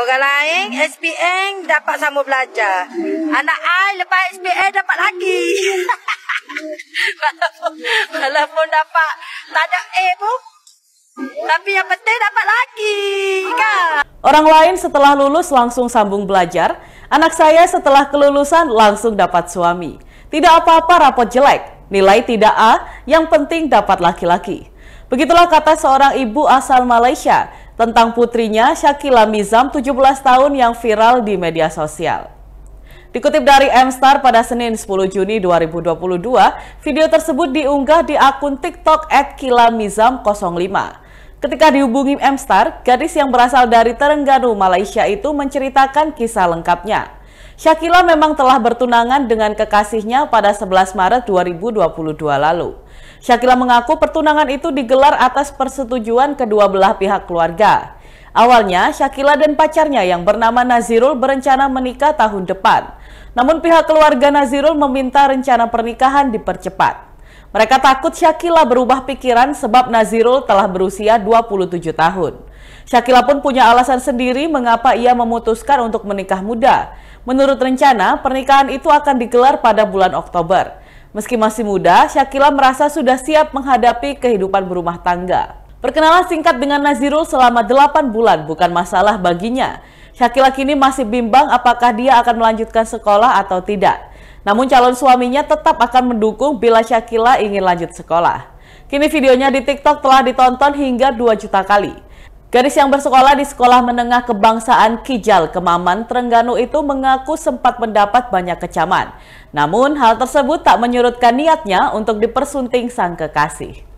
Orang lain SPM dapat sama belajar. Anak AI lepas SPM dapat lagi. walaupun, walaupun dapat tak ada A pun. Tapi yang penting dapat lagi kan. Orang lain setelah lulus langsung sambung belajar. Anak saya setelah kelulusan langsung dapat suami. Tidak apa-apa rapot jelek, nilai tidak A, yang penting dapat laki-laki. Begitulah kata seorang ibu asal Malaysia tentang putrinya Shakila Mizam 17 tahun yang viral di media sosial. Dikutip dari Mstar pada Senin 10 Juni 2022, video tersebut diunggah di akun TikTok @kilamizam05. Ketika dihubungi Mstar, gadis yang berasal dari Terengganu, Malaysia itu menceritakan kisah lengkapnya. Shakila memang telah bertunangan dengan kekasihnya pada 11 Maret 2022 lalu. Shakila mengaku pertunangan itu digelar atas persetujuan kedua belah pihak keluarga. Awalnya, Shakila dan pacarnya yang bernama Nazirul berencana menikah tahun depan. Namun pihak keluarga Nazirul meminta rencana pernikahan dipercepat. Mereka takut Shakila berubah pikiran sebab Nazirul telah berusia 27 tahun. Shakila pun punya alasan sendiri mengapa ia memutuskan untuk menikah muda. Menurut rencana, pernikahan itu akan digelar pada bulan Oktober. Meski masih muda, Syakila merasa sudah siap menghadapi kehidupan berumah tangga. Perkenalan singkat dengan Nazirul selama 8 bulan bukan masalah baginya. Syakila kini masih bimbang apakah dia akan melanjutkan sekolah atau tidak. Namun calon suaminya tetap akan mendukung bila Syakila ingin lanjut sekolah. Kini videonya di TikTok telah ditonton hingga 2 juta kali. Gadis yang bersekolah di Sekolah Menengah Kebangsaan Kijal, Kemaman, Trengganu itu mengaku sempat mendapat banyak kecaman. Namun, hal tersebut tak menyurutkan niatnya untuk dipersunting sang kekasih.